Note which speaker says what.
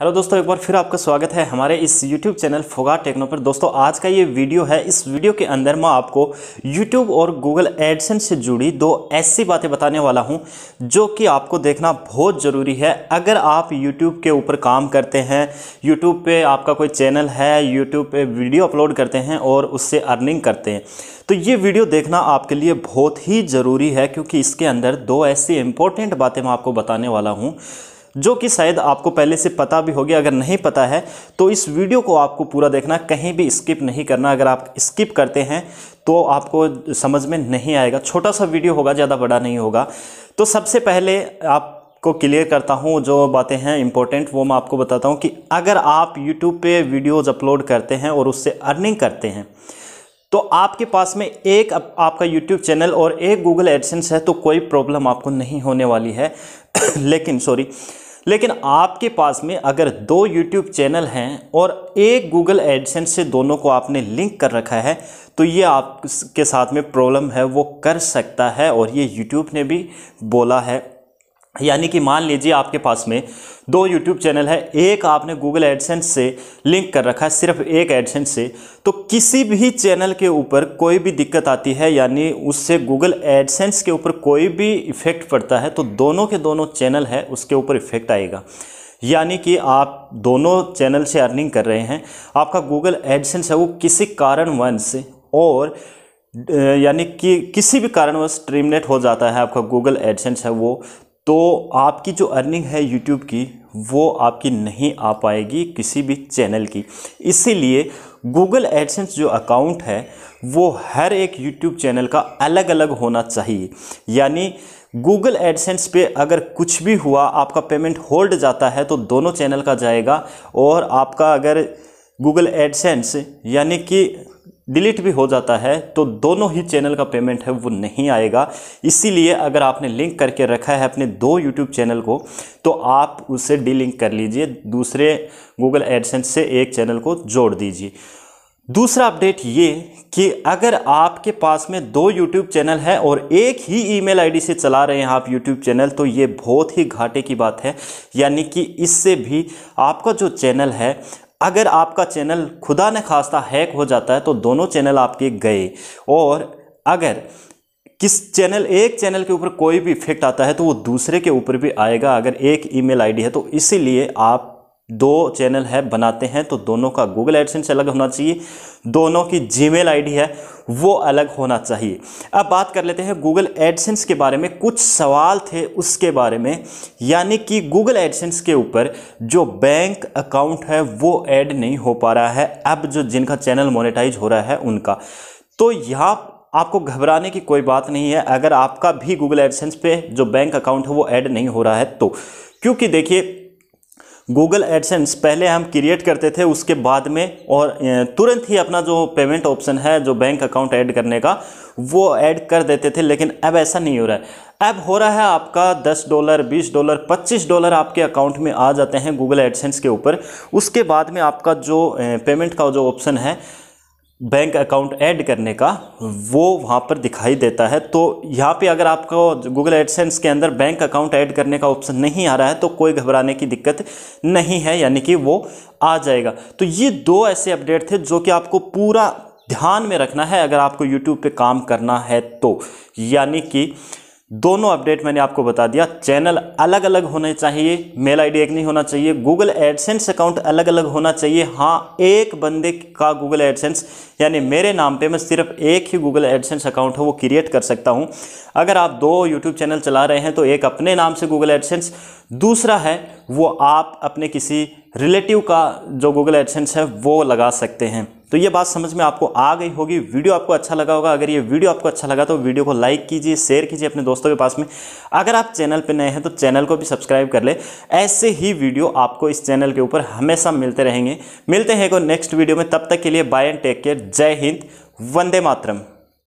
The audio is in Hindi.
Speaker 1: हेलो दोस्तों एक बार फिर आपका स्वागत है हमारे इस यूट्यूब चैनल फोगा टेक्नो पर दोस्तों आज का ये वीडियो है इस वीडियो के अंदर मैं आपको यूट्यूब और गूगल एडसेंस से जुड़ी दो ऐसी बातें बताने वाला हूं जो कि आपको देखना बहुत ज़रूरी है अगर आप यूट्यूब के ऊपर काम करते हैं यूट्यूब पे आपका कोई चैनल है यूट्यूब पर वीडियो अपलोड करते हैं और उससे अर्निंग करते हैं तो ये वीडियो देखना आपके लिए बहुत ही ज़रूरी है क्योंकि इसके अंदर दो ऐसी इंपॉर्टेंट बातें मैं आपको बताने वाला हूँ जो कि शायद आपको पहले से पता भी हो गया अगर नहीं पता है तो इस वीडियो को आपको पूरा देखना कहीं भी स्किप नहीं करना अगर आप स्किप करते हैं तो आपको समझ में नहीं आएगा छोटा सा वीडियो होगा ज़्यादा बड़ा नहीं होगा तो सबसे पहले आप को क्लियर करता हूँ जो बातें हैं इंपॉर्टेंट वो मैं आपको बताता हूँ कि अगर आप यूट्यूब पे वीडियोज़ अपलोड करते हैं और उससे अर्निंग करते हैं तो आपके पास में एक आपका यूट्यूब चैनल और एक गूगल एडसेंस है तो कोई प्रॉब्लम आपको नहीं होने वाली है लेकिन सॉरी लेकिन आपके पास में अगर दो यूट्यूब चैनल हैं और एक गूगल Adsense से दोनों को आपने लिंक कर रखा है तो ये आपके साथ में प्रॉब्लम है वो कर सकता है और ये यूट्यूब ने भी बोला है यानी कि मान लीजिए आपके पास में दो YouTube चैनल है एक आपने Google AdSense से लिंक कर रखा है सिर्फ एक AdSense से तो किसी भी चैनल के ऊपर कोई भी दिक्कत आती है यानी उससे Google AdSense के ऊपर कोई भी इफ़ेक्ट पड़ता है तो दोनों के दोनों चैनल है उसके ऊपर इफ़ेक्ट आएगा यानी कि आप दोनों चैनल से अर्निंग कर रहे हैं आपका गूगल एडसेंस है वो किसी कारणवंश और यानी कि किसी भी कारणवश ट्रीमनेट हो जाता है आपका गूगल एडसेंस है वो तो आपकी जो अर्निंग है यूट्यूब की वो आपकी नहीं आ पाएगी किसी भी चैनल की इसीलिए गूगल एडसेंस जो अकाउंट है वो हर एक यूट्यूब चैनल का अलग अलग होना चाहिए यानी गूगल एडसेंस पे अगर कुछ भी हुआ आपका पेमेंट होल्ड जाता है तो दोनों चैनल का जाएगा और आपका अगर गूगल एडसेंस यानी कि डिलीट भी हो जाता है तो दोनों ही चैनल का पेमेंट है वो नहीं आएगा इसीलिए अगर आपने लिंक करके रखा है अपने दो यूट्यूब चैनल को तो आप उसे डीलिंक कर लीजिए दूसरे गूगल एडसेंस से एक चैनल को जोड़ दीजिए दूसरा अपडेट ये कि अगर आपके पास में दो YouTube चैनल है और एक ही ईमेल आईडी से चला रहे हैं आप YouTube चैनल तो ये बहुत ही घाटे की बात है यानी कि इससे भी आपका जो चैनल है अगर आपका चैनल खुदा न खास्ता हैक हो जाता है तो दोनों चैनल आपके गए और अगर किस चैनल एक चैनल के ऊपर कोई भी इफेक्ट आता है तो वो दूसरे के ऊपर भी आएगा अगर एक ईमेल आईडी है तो इसीलिए आप दो चैनल है बनाते हैं तो दोनों का गूगल एडसेंस अलग होना चाहिए दोनों की जीमेल आईडी है वो अलग होना चाहिए अब बात कर लेते हैं गूगल एडसेंस के बारे में कुछ सवाल थे उसके बारे में यानी कि गूगल एडसेंस के ऊपर जो बैंक अकाउंट है वो ऐड नहीं हो पा रहा है अब जो जिनका चैनल मोनेटाइज हो रहा है उनका तो यहाँ आपको घबराने की कोई बात नहीं है अगर आपका भी गूगल एडसेंस पे जो बैंक अकाउंट है वो ऐड नहीं हो रहा है तो क्योंकि देखिए गूगल एडसेंस पहले हम क्रिएट करते थे उसके बाद में और तुरंत ही अपना जो पेमेंट ऑप्शन है जो बैंक अकाउंट ऐड करने का वो ऐड कर देते थे लेकिन अब ऐसा नहीं हो रहा है अब हो रहा है आपका 10 डॉलर 20 डॉलर 25 डॉलर आपके अकाउंट में आ जाते हैं गूगल एडसेंस के ऊपर उसके बाद में आपका जो पेमेंट का जो ऑप्शन है बैंक अकाउंट ऐड करने का वो वहाँ पर दिखाई देता है तो यहाँ पे अगर आपको गूगल एडसेंस के अंदर बैंक अकाउंट ऐड करने का ऑप्शन नहीं आ रहा है तो कोई घबराने की दिक्कत नहीं है यानी कि वो आ जाएगा तो ये दो ऐसे अपडेट थे जो कि आपको पूरा ध्यान में रखना है अगर आपको यूट्यूब पे काम करना है तो यानी कि दोनों अपडेट मैंने आपको बता दिया चैनल अलग अलग होने चाहिए मेल आईडी एक नहीं होना चाहिए गूगल एडसेंस अकाउंट अलग अलग होना चाहिए हाँ एक बंदे का गूगल एडसेंस यानी मेरे नाम पे मैं सिर्फ एक ही गूगल एडसेंस अकाउंट है वो क्रिएट कर सकता हूँ अगर आप दो यूट्यूब चैनल चला रहे हैं तो एक अपने नाम से गूगल एडसेंस दूसरा है वो आप अपने किसी रिलेटिव का जो गूगल एडसेंस है वो लगा सकते हैं तो ये बात समझ में आपको आ गई होगी वीडियो आपको अच्छा लगा होगा अगर ये वीडियो आपको अच्छा लगा तो वीडियो को लाइक कीजिए शेयर कीजिए अपने दोस्तों के पास में अगर आप चैनल पर नए हैं तो चैनल को भी सब्सक्राइब कर ले ऐसे ही वीडियो आपको इस चैनल के ऊपर हमेशा मिलते रहेंगे मिलते हैं को नेक्स्ट वीडियो में तब तक के लिए बाय एंड टेक केयर जय हिंद वंदे मातरम